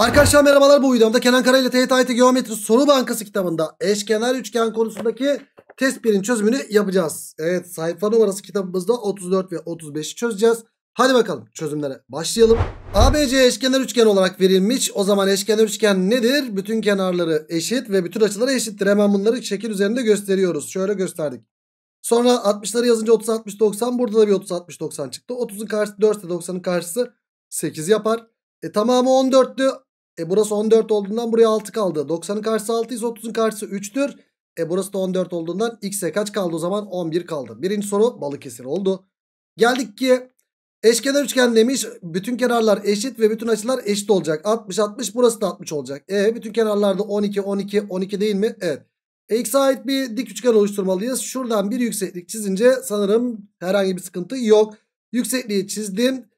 Arkadaşlar merhabalar bu videomda Kenan Kara ile TYT Geometri Soru Bankası kitabında eşkenar üçgen konusundaki test birin çözümünü yapacağız. Evet sayfa numarası kitabımızda 34 ve 35'i çözeceğiz. Hadi bakalım çözümlere başlayalım. ABC eşkenar üçgen olarak verilmiş. O zaman eşkenar üçgen nedir? Bütün kenarları eşit ve bütün açıları eşittir. Hemen bunları şekil üzerinde gösteriyoruz. Şöyle gösterdik. Sonra 60'ları yazınca 30 60 90 burada da bir 30 60 90 çıktı. 30'un karşısı 4 90'ın karşısı 8 yapar. E tamamı 14'tü. E burası 14 olduğundan buraya 6 kaldı. 90'ın karşısı 6 ise 30'un karşısı 3'tür. E burası da 14 olduğundan x'e kaç kaldı o zaman? 11 kaldı. Birinci soru Balıkesir oldu. Geldik ki eşkenar üçgen demiş. Bütün kenarlar eşit ve bütün açılar eşit olacak. 60 60 burası da 60 olacak. E bütün kenarlarda 12 12 12 değil mi? Evet. E, x'e ait bir dik üçgen oluşturmalıyız. Şuradan bir yükseklik çizince sanırım herhangi bir sıkıntı yok. Yüksekliği çizdim.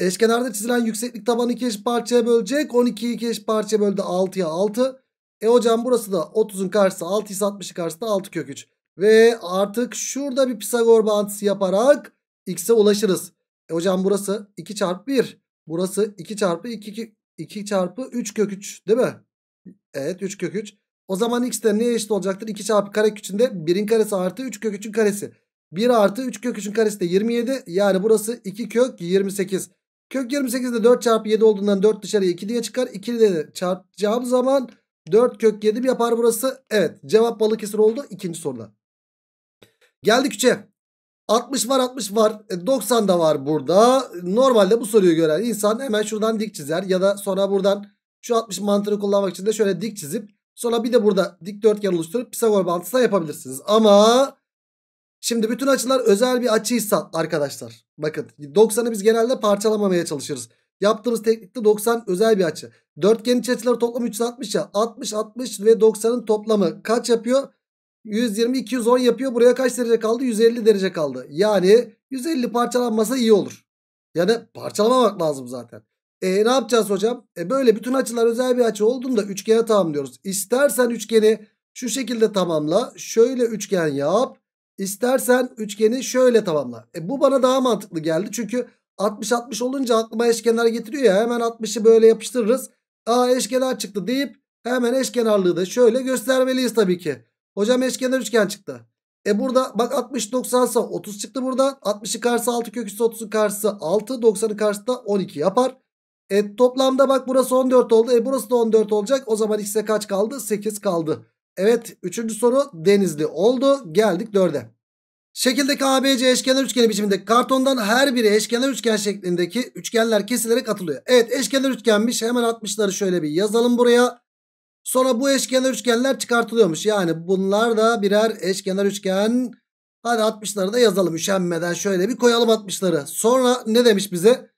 Eşkenarda çizilen yükseklik tabanı 2 eş parçaya bölecek. 12'yi 2 eş parçaya böldü 6'ya 6. E hocam burası da 30'un karşısı 6 ise 60'ın karşısı 6 kök 3. Ve artık şurada bir Pisagor bağıntısı yaparak x'e ulaşırız. E hocam burası 2 çarpı 1. Burası 2 çarpı 2, 2, 2 çarpı 3 kök 3 değil mi? Evet 3 kök 3. O zaman x de neye eşit olacaktır? 2 çarpı kare kökünde 1'in karesi artı 3 kök 3'ün karesi. 1 artı 3 kök 3'ün karesi de 27. Yani burası 2 kök 28. Kök 28 de 4 çarpı 7 olduğundan 4 dışarıya 2 diye çıkar. 2 de çarpacağım zaman 4 kök 7 yapar burası? Evet cevap Balıkesir oldu ikinci soruda. Geldik 3'e. 60 var 60 var 90 e, da var burada. Normalde bu soruyu gören insan hemen şuradan dik çizer ya da sonra buradan şu 60 mantığını kullanmak için de şöyle dik çizip sonra bir de burada dikdörtgen oluşturup Pisagor mantısı yapabilirsiniz. Ama Şimdi bütün açılar özel bir açıysa arkadaşlar. Bakın 90'ı biz genelde parçalamamaya çalışırız. Yaptığımız teknikte 90 özel bir açı. Dörtgen iç açıları toplam 360 ya. 60, 60 ve 90'ın toplamı kaç yapıyor? 120, 210 yapıyor. Buraya kaç derece kaldı? 150 derece kaldı. Yani 150 parçalanmasa iyi olur. Yani parçalamamak lazım zaten. E ne yapacağız hocam? E böyle bütün açılar özel bir açı olduğunda üçgene tamamlıyoruz. İstersen üçgeni şu şekilde tamamla. Şöyle üçgen yap. İstersen üçgeni şöyle tamamla. E bu bana daha mantıklı geldi. Çünkü 60-60 olunca aklıma eşkenar getiriyor ya. Hemen 60'ı böyle yapıştırırız. Aa eşkenar çıktı deyip hemen eşkenarlığı da şöyle göstermeliyiz tabii ki. Hocam eşkenar üçgen çıktı. E burada bak 60 90 sa 30 çıktı burada. 60'ı karşısı 6 köküsü 30'un karşısı 6. 90'ı karşısı da 12 yapar. E toplamda bak burası 14 oldu. E burası da 14 olacak. O zaman x'e kaç kaldı? 8 kaldı. Evet üçüncü soru denizli oldu. Geldik dörde. Şekildeki ABC eşkenar üçgeni biçiminde kartondan her biri eşkenar üçgen şeklindeki üçgenler kesilerek atılıyor. Evet eşkenar üçgenmiş. Hemen 60'ları şöyle bir yazalım buraya. Sonra bu eşkenar üçgenler çıkartılıyormuş. Yani bunlar da birer eşkenar üçgen. Hadi 60'ları da yazalım üşenmeden şöyle bir koyalım 60'ları. Sonra ne demiş bize?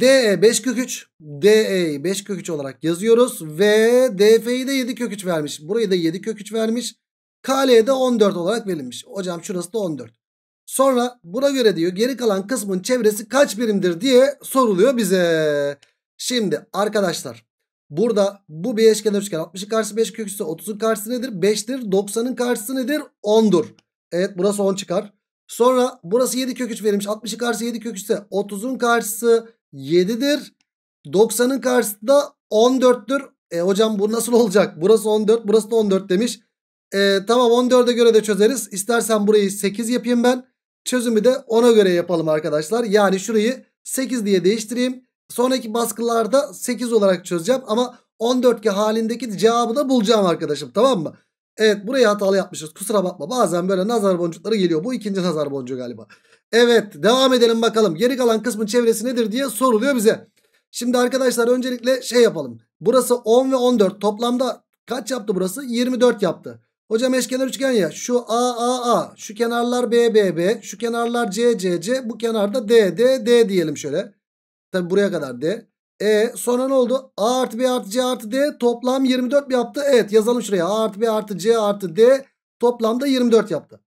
DE 5 kök 3. DE'yi 5 kök 3 olarak yazıyoruz. Ve DF'yi de 7 kök 3 vermiş. Burayı da 7 kök 3 vermiş. KL'de 14 olarak verilmiş. Hocam şurası da 14. Sonra buna göre diyor geri kalan kısmın çevresi kaç birimdir diye soruluyor bize. Şimdi arkadaşlar burada bu bir eşkenar üçgen 60'ın karşısı 5 kök 30'un karşısı nedir? 5'tir. 90'ın karşısı nedir? 10'dur. Evet burası 10 çıkar. Sonra burası 7 kök 3 verilmiş. 60'ın karşısı 7 kök 3 30'un karşısı 7'dir. 90'ın karşısında 14'tür. E hocam bu nasıl olacak? Burası 14 burası da 14 demiş. E, tamam 14'e göre de çözeriz. İstersen burayı 8 yapayım ben. Çözümü de 10'a göre yapalım arkadaşlar. Yani şurayı 8 diye değiştireyim. Sonraki baskılarda 8 olarak çözeceğim. Ama 14 halindeki cevabı da bulacağım arkadaşım tamam mı? Evet burayı hatalı yapmışız kusura bakma. Bazen böyle nazar boncukları geliyor. Bu ikinci nazar boncuğu galiba. Evet devam edelim bakalım. Geri kalan kısmın çevresi nedir diye soruluyor bize. Şimdi arkadaşlar öncelikle şey yapalım. Burası 10 ve 14 toplamda kaç yaptı burası? 24 yaptı. Hocam eşkenar üçgen ya şu A A A şu kenarlar B B B şu kenarlar C C C bu kenarda D D D diyelim şöyle. Tabi buraya kadar D. E sonra ne oldu? A artı B artı C artı D toplam 24 mi yaptı? Evet yazalım şuraya A artı B artı C artı D toplamda 24 yaptı.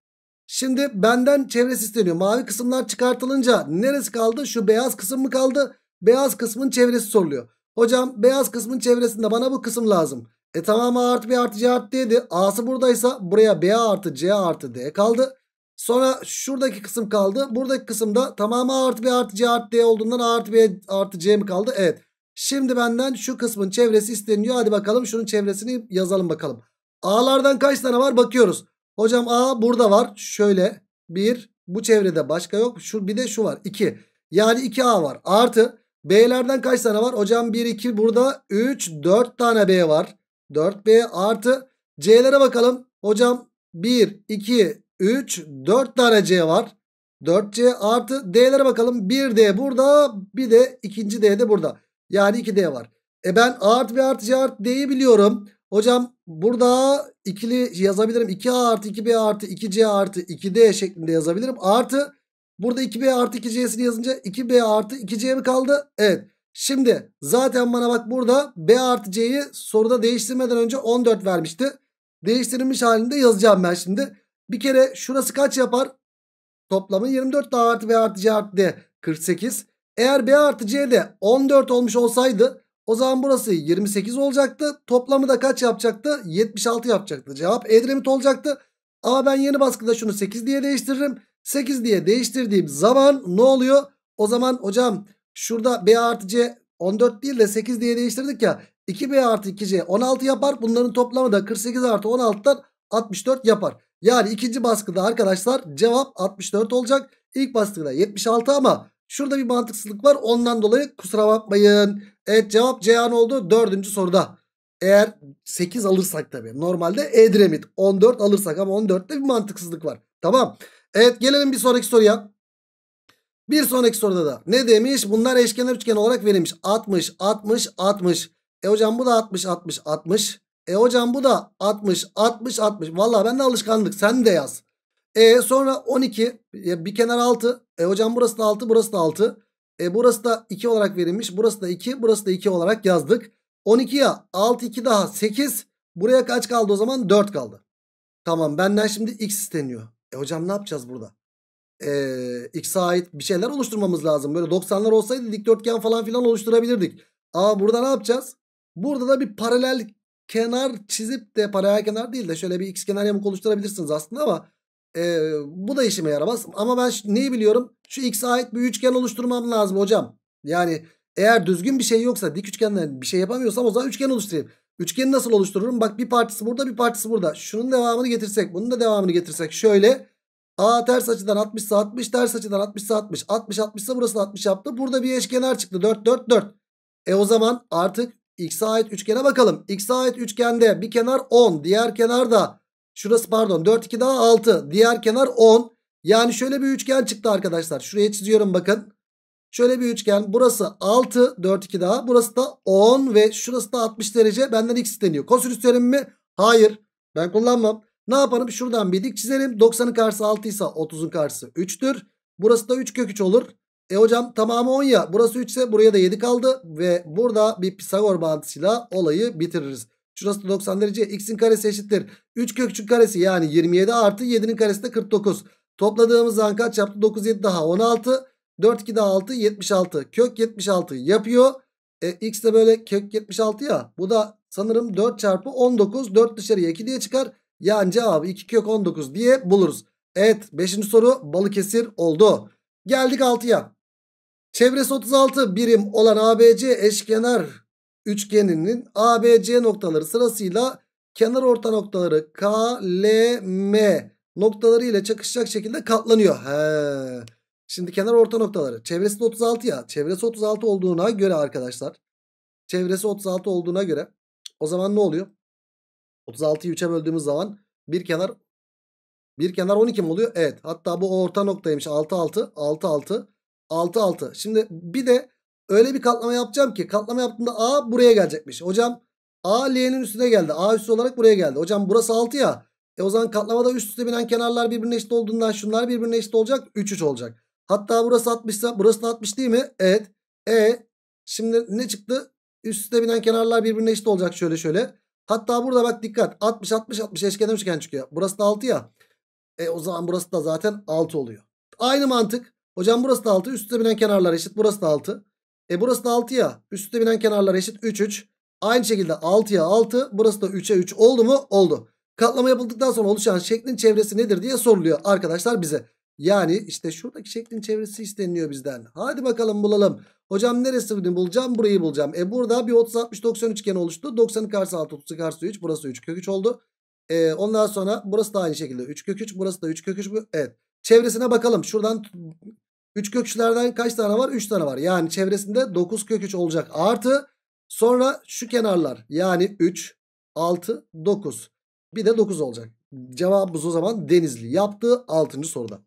Şimdi benden çevresi isteniyor. Mavi kısımlar çıkartılınca neresi kaldı? Şu beyaz kısım mı kaldı? Beyaz kısmın çevresi soruluyor. Hocam beyaz kısmın çevresinde bana bu kısım lazım. E tamam A artı B artı C artı D'ydi. A'sı buradaysa buraya B artı C artı D kaldı. Sonra şuradaki kısım kaldı. Buradaki kısımda tamam A artı B artı C artı D olduğundan A artı B artı C mi kaldı? Evet. Şimdi benden şu kısmın çevresi isteniyor. Hadi bakalım şunun çevresini yazalım bakalım. A'lardan kaç tane var bakıyoruz. Hocam A burada var. Şöyle bir bu çevrede başka yok. Şu bir de şu var 2. Yani 2A var. Artı B'lerden kaç tane var? Hocam 1 2 burada 3 4 tane B var. 4B artı C'lere bakalım. Hocam 1 2 3 4 tane C var. 4C artı D'lere bakalım. 1D burada bir de ikinci D de burada. Yani 2D var. E ben A artı B artı C artı D'yi biliyorum. Hocam burada ikili yazabilirim. 2A artı 2B artı 2C artı 2D şeklinde yazabilirim. Artı burada 2B artı 2C'sini yazınca 2B artı 2C mi kaldı? Evet. Şimdi zaten bana bak burada B artı C'yi soruda değiştirmeden önce 14 vermişti. Değiştirilmiş halinde yazacağım ben şimdi. Bir kere şurası kaç yapar? Toplamı 24 daha artı B artı C artı D 48. Eğer B artı C de 14 olmuş olsaydı o zaman burası 28 olacaktı. Toplamı da kaç yapacaktı? 76 yapacaktı. Cevap Edremit olacaktı. Ama ben yeni baskıda şunu 8 diye değiştiririm. 8 diye değiştirdiğim zaman ne oluyor? O zaman hocam şurada B artı C 14 değil de 8 diye değiştirdik ya. 2B artı 2C 16 yapar. Bunların toplamı da 48 artı 16'dan 64 yapar. Yani ikinci baskıda arkadaşlar cevap 64 olacak. İlk baskıda 76 ama şurada bir mantıksızlık var. Ondan dolayı kusura bakmayın. Evet cevap Ceyhan oldu. Dördüncü soruda. Eğer 8 alırsak tabii. Normalde Edremit 14 alırsak ama 14'te bir mantıksızlık var. Tamam. Evet gelelim bir sonraki soruya. Bir sonraki soruda da ne demiş? Bunlar eşkenar üçgen olarak verilmiş. 60, 60, 60. E hocam bu da 60, 60, 60. E hocam bu da 60, 60, 60. Valla ben de alışkanlık. Sen de yaz. E sonra 12. Bir kenar 6. E hocam burası da 6, burası da 6. E burası da 2 olarak verilmiş. Burası da 2. Burası da 2 olarak yazdık. 12'ye 6 2 daha 8. Buraya kaç kaldı o zaman? 4 kaldı. Tamam benden şimdi x isteniyor. E hocam ne yapacağız burada? E, x'e ait bir şeyler oluşturmamız lazım. Böyle 90'lar olsaydı dikdörtgen falan filan oluşturabilirdik. Ama burada ne yapacağız? Burada da bir paralel kenar çizip de paralel kenar değil de şöyle bir x kenar yamuk oluşturabilirsiniz aslında ama e, bu da işime yaramaz. Ama ben neyi biliyorum? Şu x'e ait bir üçgen oluşturmam lazım hocam. Yani eğer düzgün bir şey yoksa dik üçgenle bir şey yapamıyorsam o zaman üçgen oluşturayım. Üçgeni nasıl oluştururum? Bak bir partisi burada bir partisi burada. Şunun devamını getirsek bunun da devamını getirsek şöyle. A ters açıdan 60 ise 60 ters açıdan 60 ise 60. 60 60 ise burası 60 yaptı. Burada bir eşkenar çıktı 4 4 4. E o zaman artık x'e ait üçgene bakalım. x'e ait üçgende bir kenar 10 diğer kenar da Şurası pardon 4 2 daha 6. Diğer kenar 10. Yani şöyle bir üçgen çıktı arkadaşlar. Şuraya çiziyorum bakın. Şöyle bir üçgen. Burası 6 4 2 daha. Burası da 10 ve şurası da 60 derece. Benden x isteniyor. Kosinüs teoremi mi? Hayır. Ben kullanmam. Ne yaparım? Şuradan bir dik çizelim. 90'ın karşısı 6 ise 30'un karşısı 3'tür. Burası da 3 kök 3 olur. E hocam tamamı 10 ya. Burası 3 ise buraya da 7 kaldı. Ve burada bir Pisagor bağıntısıyla olayı bitiririz. Şurası da 90 derece. X'in karesi eşittir. 3 kökçük karesi yani 27 artı 7'nin karesi de 49. Topladığımız zaman kaç yaptı? 9 7 daha 16. 4 2 daha 6 76. Kök 76 yapıyor. E, X de böyle kök 76 ya. Bu da sanırım 4 çarpı 19. 4 dışarıya 2 diye çıkar. Yani cevabı 2 kök 19 diye buluruz. Evet 5. soru Balıkesir oldu. Geldik 6'ya. Çevresi 36 birim olan ABC eşkenar üçgeninin ABC noktaları sırasıyla kenar orta noktaları K, L, M noktaları ile çakışacak şekilde katlanıyor. He. Şimdi kenar orta noktaları çevresi 36 ya. Çevresi 36 olduğuna göre arkadaşlar. Çevresi 36 olduğuna göre o zaman ne oluyor? 36'yı 3'e böldüğümüz zaman bir kenar bir kenar 12 mi oluyor? Evet. Hatta bu orta noktaymış. 6 6 6 6 6 6. Şimdi bir de öyle bir katlama yapacağım ki katlama yaptığımda A buraya gelecekmiş. Hocam A L'nin üstüne geldi. A üstü olarak buraya geldi. Hocam burası 6 ya. E o zaman katlamada üst üste binen kenarlar birbirine eşit olduğundan şunlar birbirine eşit olacak. 3 3 olacak. Hatta burası 60 burası da 60 değil mi? Evet. E şimdi ne çıktı? Üst üste binen kenarlar birbirine eşit olacak şöyle şöyle. Hatta burada bak dikkat 60 60 60 eşkenar üçgen çıkıyor. Burası da 6 ya. E o zaman burası da zaten 6 oluyor. Aynı mantık. Hocam burası da 6. Üst üste binen kenarlar eşit. Burası da 6. E burası da 6 ya. Üstte binen kenarlar eşit 3 3. Aynı şekilde 6'ya 6 burası da 3'e 3 oldu mu? Oldu. Katlama yapıldıktan sonra oluşan şeklin çevresi nedir diye soruluyor arkadaşlar bize. Yani işte şuradaki şeklin çevresi isteniliyor bizden. Hadi bakalım bulalım. Hocam neresini bulacağım? Burayı bulacağım. E burada bir 30 60 90 üçgeni oluştu. 90'ın karşısı 6 30'u karşısı 3. Burası 3 kök 3 oldu. E, ondan sonra burası da aynı şekilde 3 kök 3. Burası da 3 kök 3 bu. Evet. Çevresine bakalım. Şuradan 3 kökçülerden kaç tane var? 3 tane var. Yani çevresinde 9 köküç olacak. Artı sonra şu kenarlar yani 3, 6, 9. Bir de 9 olacak. Cevabımız o zaman Denizli yaptı 6. soruda.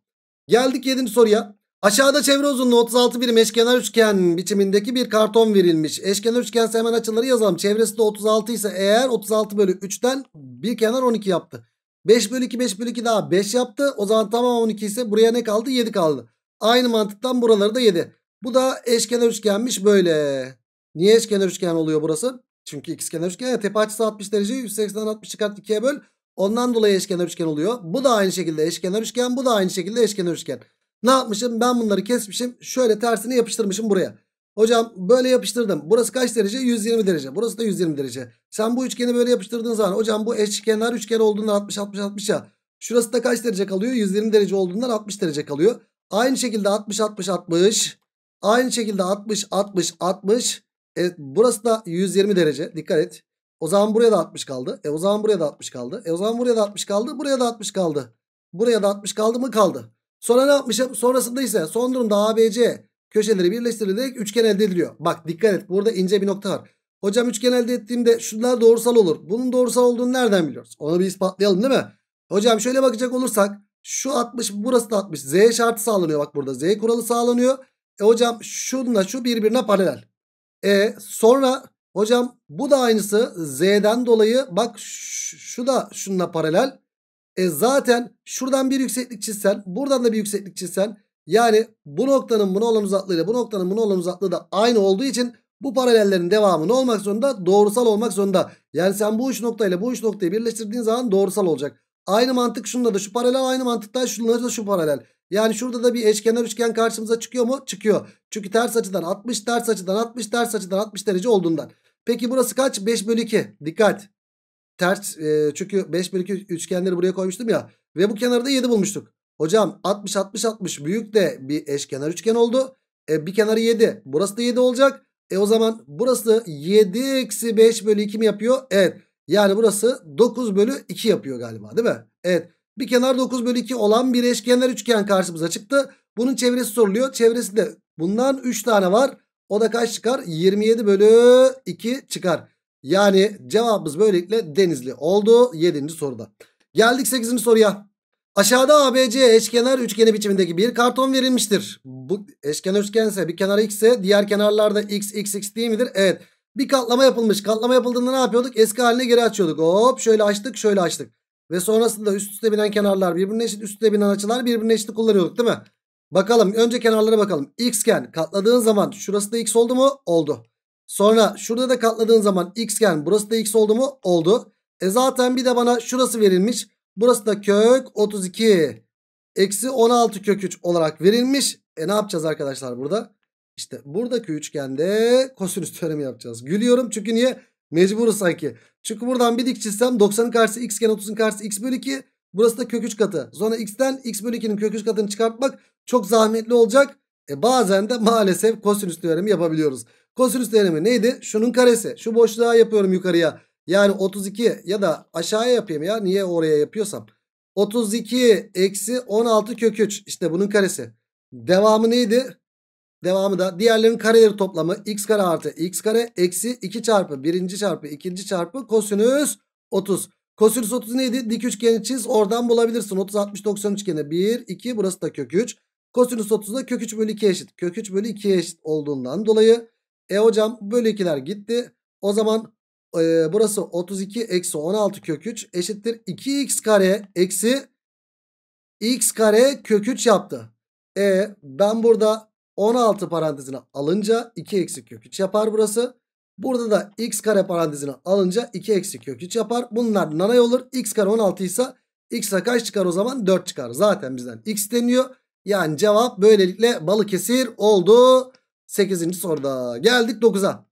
Geldik 7. soruya. Aşağıda çevre uzunluğu 36 birim eşkenar üçgen biçimindeki bir karton verilmiş. Eşkenar üçgen hemen açıları yazalım. Çevresi de 36 ise eğer 36 bölü 3'ten bir kenar 12 yaptı. 5 bölü 2 5 bölü 2 daha 5 yaptı. O zaman tamam 12 ise buraya ne kaldı? 7 kaldı. Aynı mantıktan buraları da 7. Bu da eşkenar üçgenmiş böyle. Niye eşkenar üçgen oluyor burası? Çünkü ikizkenar üçgen ya tepe açısı 60 derece 180'den 60 çıkart 2'ye böl. Ondan dolayı eşkenar üçgen oluyor. Bu da aynı şekilde eşkenar üçgen. Bu da aynı şekilde eşkenar üçgen. Ne yapmışım? Ben bunları kesmişim. Şöyle tersini yapıştırmışım buraya. Hocam böyle yapıştırdım. Burası kaç derece? 120 derece. Burası da 120 derece. Sen bu üçgeni böyle yapıştırdığın zaman hocam bu eşkenar üçgen olduğundan 60 60 60 ya. Şurası da kaç derece kalıyor? 120 derece olduğundan 60 derece kalıyor. Aynı şekilde 60 60 60. Aynı şekilde 60 60 60. Evet burası da 120 derece. Dikkat et. O zaman buraya da 60 kaldı. E o zaman buraya da 60 kaldı. E o zaman buraya da 60 kaldı. Buraya da 60 kaldı. Buraya da 60 kaldı mı kaldı. Sonra ne yapmışım? Sonrasında ise son durumda ABC köşeleri birleştirilerek üçgen elde ediliyor. Bak dikkat et burada ince bir nokta var. Hocam üçgen elde ettiğimde şunlar doğrusal olur. Bunun doğrusal olduğunu nereden biliyoruz? Onu bir ispatlayalım değil mi? Hocam şöyle bakacak olursak şu 60 burası da 60. Z şartı sağlanıyor bak burada. Z kuralı sağlanıyor. E hocam şunla şu birbirine paralel. E sonra hocam bu da aynısı. Z'den dolayı bak şu da şunla paralel. E zaten şuradan bir yükseklik çizsen buradan da bir yükseklik çizsen yani bu noktanın bunu olan ile bu noktanın bunu olan uzaklığı da aynı olduğu için bu paralellerin devamı ne olmak zorunda? Doğrusal olmak zorunda. Yani sen bu uç noktayla bu uç noktayı birleştirdiğin zaman doğrusal olacak. Aynı mantık şunda da şu paralel aynı mantıkta şunları da şu paralel. Yani şurada da bir eşkenar üçgen karşımıza çıkıyor mu? Çıkıyor. Çünkü ters açıdan 60 ters açıdan 60 ters açıdan 60 derece olduğundan. Peki burası kaç? 5 bölü 2. Dikkat. Ters e, çünkü 5 bölü 2 üçgenleri buraya koymuştum ya. Ve bu kenarda 7 bulmuştuk. Hocam 60 60 60 büyük de bir eşkenar üçgen oldu. E, bir kenarı 7. Burası da 7 olacak. E o zaman burası 7 eksi 5 bölü 2 mi yapıyor? Evet. Yani burası 9 bölü 2 yapıyor galiba değil mi? Evet. Bir kenar 9 bölü 2 olan bir eşkenar üçgen karşımıza çıktı. Bunun çevresi soruluyor. Çevresinde bundan 3 tane var. O da kaç çıkar? 27 bölü 2 çıkar. Yani cevabımız böylelikle denizli oldu 7. soruda. Geldik 8. soruya. Aşağıda ABC eşkenar üçgeni biçimindeki bir karton verilmiştir. Bu eşkenar üçgense bir kenarı x ise diğer kenarlarda x x x değil midir? Evet. Bir katlama yapılmış. Katlama yapıldığında ne yapıyorduk? Eski haline geri açıyorduk. Hop şöyle açtık şöyle açtık. Ve sonrasında üst üste binen kenarlar birbirine eşit. Üst üste binen açılar birbirine eşit kullanıyorduk değil mi? Bakalım önce kenarlara bakalım. X'ken katladığın zaman şurası da X oldu mu? Oldu. Sonra şurada da katladığın zaman X'ken burası da X oldu mu? Oldu. E zaten bir de bana şurası verilmiş. Burası da kök 32. Eksi 16 kök 3 olarak verilmiş. E ne yapacağız arkadaşlar burada? İşte buradaki üçgende kosinüs teoremi yapacağız. Gülüyorum çünkü niye? Mecburuz sanki. Çünkü buradan bir dik çizsem 90'ın karşısı x iken 30'un karşısı x bölü 2. Burası da kök 3 katı. Sonra x'ten x bölü 2'nin kök 3 katını çıkartmak çok zahmetli olacak. E bazen de maalesef kosinüs teoremi yapabiliyoruz. Kosinüs teoremi neydi? Şunun karesi. Şu boşluğa yapıyorum yukarıya. Yani 32 ya da aşağıya yapayım ya. Niye oraya yapıyorsam. 32 eksi 16 kök 3. İşte bunun karesi. Devamı neydi? Devamı da diğerlerin kareleri toplamı x kare artı x kare eksi 2 çarpı 1. çarpı 2. çarpı kosinüs 30. Kosinüs 30 neydi? Dik üçgeni çiz oradan bulabilirsin. 30 60 90 üçgeni 1 2 burası da kök 3. Kosinüs 30 da kök 3 bölü 2 eşit. Kök 3 bölü 2 eşit olduğundan dolayı e hocam bölü 2'ler gitti. O zaman e, burası 32 eksi 16 kök 3 eşittir 2x kare eksi x kare kök 3 yaptı. E ben burada 16 parantezine alınca 2 eksi kök 3 yapar burası. Burada da x kare parantezine alınca 2 eksi kök 3 yapar. Bunlar nanay olur. x kare 16 ise x'e kaç çıkar o zaman 4 çıkar. Zaten bizden x deniyor. Yani cevap böylelikle Balıkesir oldu. 8. soruda geldik 9'a.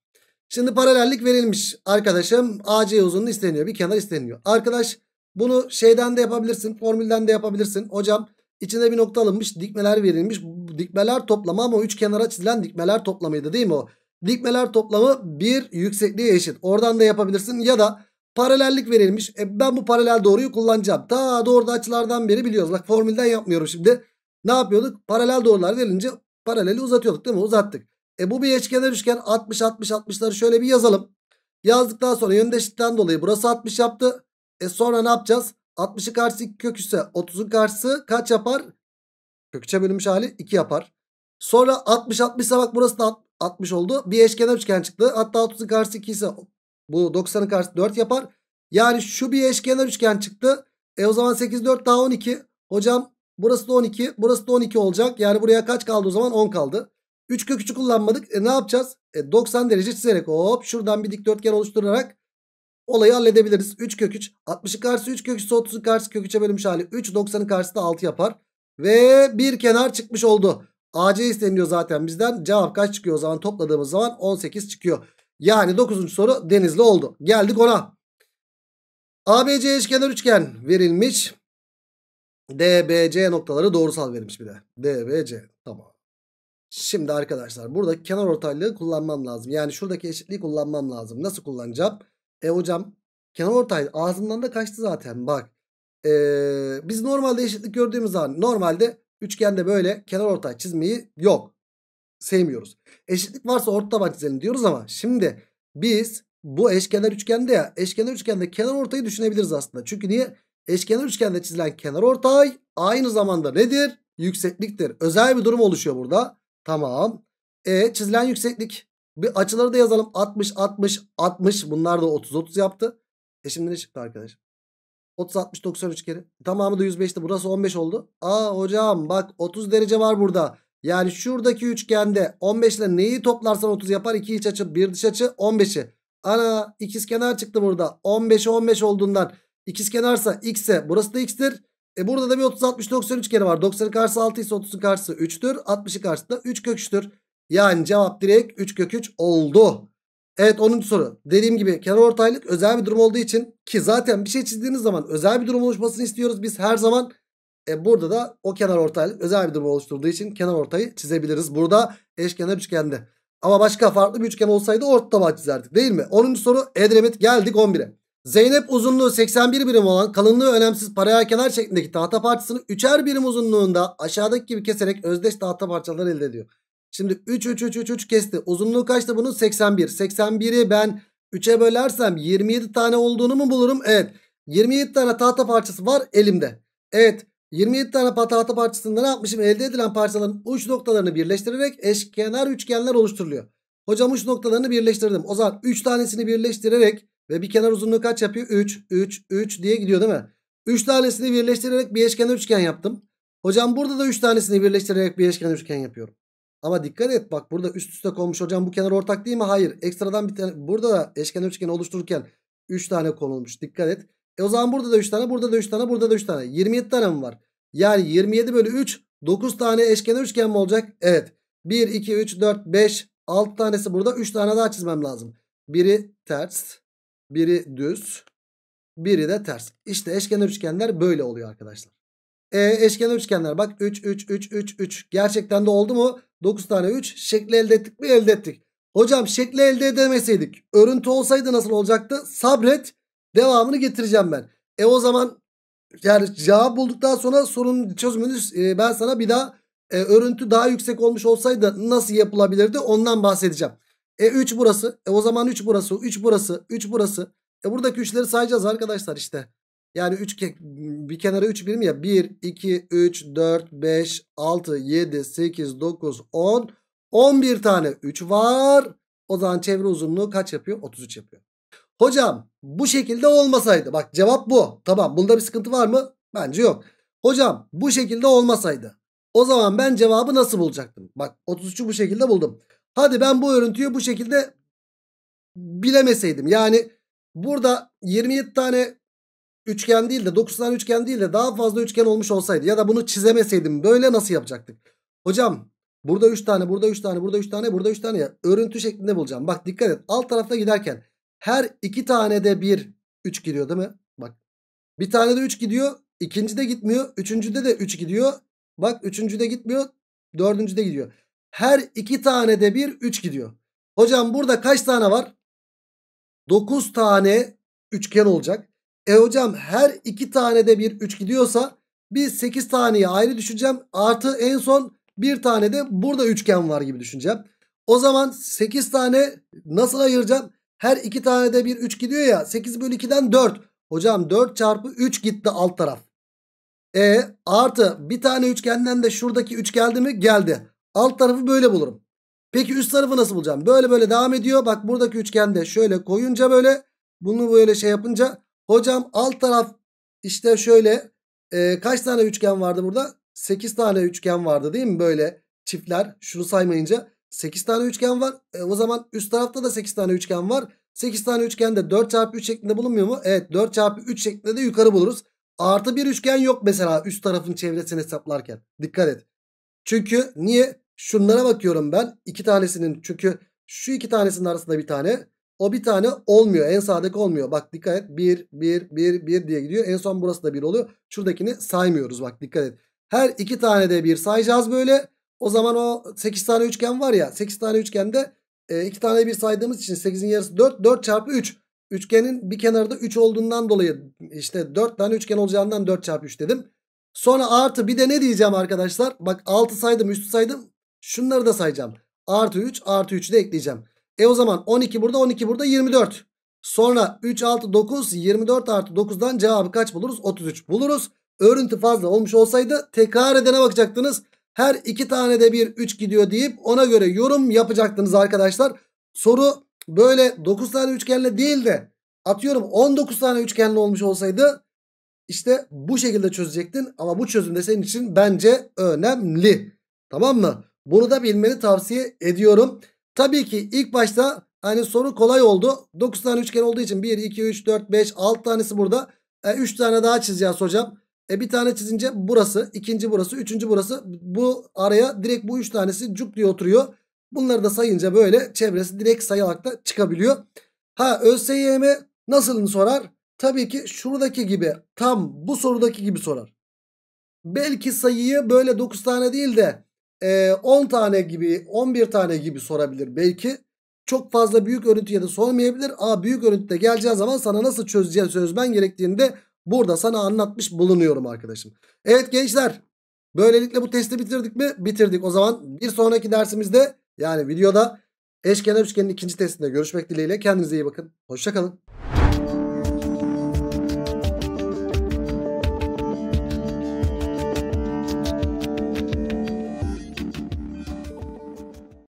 Şimdi paralellik verilmiş arkadaşım. AC uzunluğu isteniyor. Bir kenar isteniyor. Arkadaş bunu şeyden de yapabilirsin. Formülden de yapabilirsin. Hocam İçinde bir nokta alınmış dikmeler verilmiş. Dikmeler toplamı ama üç kenara çizilen dikmeler toplamıydı değil mi o? Dikmeler toplamı bir yüksekliğe eşit. Oradan da yapabilirsin ya da paralellik verilmiş. E ben bu paralel doğruyu kullanacağım. Ta doğrudan açılardan beri biliyoruz. Bak formülden yapmıyorum şimdi. Ne yapıyorduk? Paralel doğrular verilince paraleli uzatıyorduk değil mi? Uzattık. E bu bir eşkenar üçgen 60 60 60'ları şöyle bir yazalım. Yazdıktan sonra yöndeşlikten dolayı burası 60 yaptı. E sonra ne yapacağız? 60'ın karşısı 2 kök ise 30'un karşısı kaç yapar? Kök içe bölünmüş hali 2 yapar. Sonra 60 60 ise bak burası da 60 oldu. Bir eşkenar üçgen çıktı. Hatta 30'un karşısı 2 ise bu 90'ın karşısı 4 yapar. Yani şu bir eşkenar üçgen çıktı. E o zaman 8 4 daha 12. Hocam burası da 12. Burası da 12 olacak. Yani buraya kaç kaldı o zaman? 10 kaldı. 3 kök 3'ü kullanmadık. E ne yapacağız? E 90 derece çizerek hop şuradan bir dikdörtgen oluşturarak Olayı halledebiliriz. 3 kök 3. 60'ın karşısı 3 kök 3 30'un karşısı kök 3'e bölünmüş hali. 3 90'ın karşısı da 6 yapar. Ve bir kenar çıkmış oldu. AC isteniliyor zaten bizden. Cevap kaç çıkıyor o zaman topladığımız zaman 18 çıkıyor. Yani 9. soru denizli oldu. Geldik ona. ABC eşkenar üçgen verilmiş. DBC noktaları doğrusal verilmiş bir de. DBC tamam. Şimdi arkadaşlar burada kenar ortaylığı kullanmam lazım. Yani şuradaki eşitliği kullanmam lazım. Nasıl kullanacağım? E hocam kenar ortay ağzımdan da kaçtı zaten bak. E, biz normalde eşitlik gördüğümüz zaman normalde üçgende böyle kenar ortay çizmeyi yok. Sevmiyoruz. Eşitlik varsa orta taban çizelim diyoruz ama şimdi biz bu eşkenar üçgende ya eşkenar üçgende kenar ortayı düşünebiliriz aslında. Çünkü niye? Eşkenar üçgende çizilen kenar ortay aynı zamanda nedir? Yüksekliktir. Özel bir durum oluşuyor burada. Tamam. E çizilen yükseklik bir açıları da yazalım. 60, 60, 60. Bunlar da 30, 30 yaptı. E şimdi ne çıktı arkadaş? 30, 60, 90 üçgeni. Tamamı da 105'ti. Burası 15 oldu. Aa hocam bak 30 derece var burada. Yani şuradaki üçgende 15 ile neyi toplarsan 30 yapar. 2 iç açı, 1 dış açı 15'i. Ana ikiz kenar çıktı burada. 15'e 15 olduğundan ikiz kenarsa x'e burası da x'tir. E burada da bir 30 60 90 üçgeni var. 90'ın karşısı 6 ise 30'un karşısı 3'tür. 60'ın karşısı da 3 köküçtür. Yani cevap direkt 3 kök 3 oldu. Evet 10. soru. Dediğim gibi kenar ortaylık özel bir durum olduğu için ki zaten bir şey çizdiğiniz zaman özel bir durum oluşmasını istiyoruz biz her zaman. E burada da o kenar ortaylık özel bir durum oluşturduğu için kenar ortayı çizebiliriz. Burada eşkenar üçgende. Ama başka farklı bir üçgen olsaydı orta tabağı çizerdik değil mi? 10. soru Edremit geldik 11'e. Zeynep uzunluğu 81 birim olan kalınlığı önemsiz paralel kenar şeklindeki tahta parçasını 3'er birim uzunluğunda aşağıdaki gibi keserek özdeş tahta parçaları elde ediyor. Şimdi 3 3 3 3 3 kesti. Uzunluğu kaçtı bunun? 81. 81'i ben 3'e bölersem 27 tane olduğunu mu bulurum? Evet. 27 tane tahta parçası var elimde. Evet. 27 tane tahta parçasından ne yapmışım? Elde edilen parçaların uç noktalarını birleştirerek eşkenar üçgenler oluşturuluyor. Hocam uç noktalarını birleştirdim. O zaman 3 tanesini birleştirerek ve bir kenar uzunluğu kaç yapıyor? 3, 3, 3 diye gidiyor değil mi? 3 tanesini birleştirerek bir eşkenar üçgen yaptım. Hocam burada da 3 tanesini birleştirerek bir eşkenar üçgen yapıyorum. Ama dikkat et bak burada üst üste konmuş hocam bu kenar ortak değil mi? Hayır. Ekstradan bir tane burada da eşken üçgen oluştururken 3 tane konulmuş. Dikkat et. E o zaman burada da 3 tane, burada da 3 tane, burada da 3 tane. 27 tane mi var? Yani 27 bölü 3 9 tane eşken üçgen mi olacak? Evet. 1, 2, 3, 4, 5, 6 tanesi burada. 3 tane daha çizmem lazım. Biri ters, biri düz, biri de ters. İşte eşkenar üçgenler böyle oluyor arkadaşlar. E, eşkenar üçgenler bak 3 3 3 3 3 gerçekten de oldu mu? 9 tane 3 şekli elde ettik mi elde ettik. Hocam şekli elde edemeseydik örüntü olsaydı nasıl olacaktı? Sabret devamını getireceğim ben. E o zaman yani cevap bulduktan sonra sorunun çözümünü e, ben sana bir daha e, örüntü daha yüksek olmuş olsaydı nasıl yapılabilirdi ondan bahsedeceğim. E 3 burası. E o zaman 3 burası. 3 burası. 3 burası. E buradaki 3'leri sayacağız arkadaşlar işte. Yani 3 bir kenara 3 birim ya. 1, 2, 3, 4, 5, 6, 7, 8, 9, 10. 11 tane 3 var. O zaman çevre uzunluğu kaç yapıyor? 33 yapıyor. Hocam bu şekilde olmasaydı. Bak cevap bu. Tamam bunda bir sıkıntı var mı? Bence yok. Hocam bu şekilde olmasaydı. O zaman ben cevabı nasıl bulacaktım? Bak 33'ü bu şekilde buldum. Hadi ben bu örüntüyü bu şekilde bilemeseydim. Yani burada 27 tane üçgen değil de 9 tane üçgen değil de daha fazla üçgen olmuş olsaydı ya da bunu çizemeseydim böyle nasıl yapacaktık? Hocam burada 3 tane burada 3 tane burada 3 tane burada 3 tane ya örüntü şeklinde bulacağım. Bak dikkat et alt tarafta giderken her iki tane de bir 3 gidiyor değil mi? Bak bir tane de 3 gidiyor ikinci de gitmiyor üçüncüde de 3 gidiyor. Bak üçüncü de gitmiyor dördüncü de gidiyor. Her iki tane de bir 3 gidiyor. Hocam burada kaç tane var? 9 tane üçgen olacak. E hocam her iki tane de bir 3 gidiyorsa bir 8 taneyi ayrı düşeceğim. Artı en son bir tane de burada üçgen var gibi düşüneceğim. O zaman 8 tane nasıl ayıracağım? Her iki tane de bir 3 gidiyor ya. 8 bölü 2'den 4. Hocam 4 çarpı 3 gitti alt taraf. E artı bir tane üçgenden de şuradaki 3 geldi mi? Geldi. Alt tarafı böyle bulurum. Peki üst tarafı nasıl bulacağım? Böyle böyle devam ediyor. Bak buradaki üçgende şöyle koyunca böyle. Bunu böyle şey yapınca Hocam alt taraf işte şöyle e, kaç tane üçgen vardı burada? 8 tane üçgen vardı değil mi böyle çiftler şunu saymayınca 8 tane üçgen var. E, o zaman üst tarafta da 8 tane üçgen var. 8 tane üçgen de 4 çarpı 3 şeklinde bulunmuyor mu? Evet 4 çarpı 3 şeklinde de yukarı buluruz. Artı bir üçgen yok mesela üst tarafın çevresini hesaplarken. Dikkat et. Çünkü niye? Şunlara bakıyorum ben. iki tanesinin çünkü şu iki tanesinin arasında bir tane. O bir tane olmuyor. En sağdaki olmuyor. Bak dikkat et. 1, 1, 1, 1 diye gidiyor. En son burası da 1 oluyor. Şuradakini saymıyoruz bak dikkat et. Her iki tane de 1 sayacağız böyle. O zaman o 8 tane üçgen var ya. 8 tane üçgende 2 e, tane 1 saydığımız için 8'in yarısı 4. 4 çarpı 3. Üçgenin bir kenarı da 3 olduğundan dolayı işte 4 tane üçgen olacağından 4 çarpı 3 dedim. Sonra artı bir de ne diyeceğim arkadaşlar? Bak 6 saydım üstü saydım. Şunları da sayacağım. Artı 3 artı 3'ü de ekleyeceğim. E o zaman 12 burada 12 burada 24. Sonra 3 6 9 24 artı 9'dan cevabı kaç buluruz? 33 buluruz. Örüntü fazla olmuş olsaydı tekrar edene bakacaktınız. Her iki tane de bir 3 gidiyor deyip ona göre yorum yapacaktınız arkadaşlar. Soru böyle 9 tane üçgenle değil de atıyorum 19 tane üçgenle olmuş olsaydı işte bu şekilde çözecektin. Ama bu çözüm de senin için bence önemli. Tamam mı? Bunu da bilmeni tavsiye ediyorum. Tabii ki ilk başta hani soru kolay oldu. 9 tane üçgen olduğu için 1, 2, 3, 4, 5, 6 tanesi burada. E, 3 tane daha çizeceğiz hocam. E, bir tane çizince burası, ikinci burası, üçüncü burası. Bu araya direkt bu 3 tanesi cuk diye oturuyor. Bunları da sayınca böyle çevresi direkt sayılarak da çıkabiliyor. Ha ÖSYM nasılını sorar? Tabii ki şuradaki gibi tam bu sorudaki gibi sorar. Belki sayıyı böyle 9 tane değil de e, 10 tane gibi 11 tane gibi sorabilir belki. Çok fazla büyük örüntüye de sormayabilir. Aa büyük örüntüde geleceği zaman sana nasıl çözeceği çözmen gerektiğinde burada sana anlatmış bulunuyorum arkadaşım. Evet gençler böylelikle bu testi bitirdik mi? Bitirdik. O zaman bir sonraki dersimizde yani videoda eşkenar üçgenin ikinci testinde görüşmek dileğiyle. Kendinize iyi bakın. Hoşçakalın.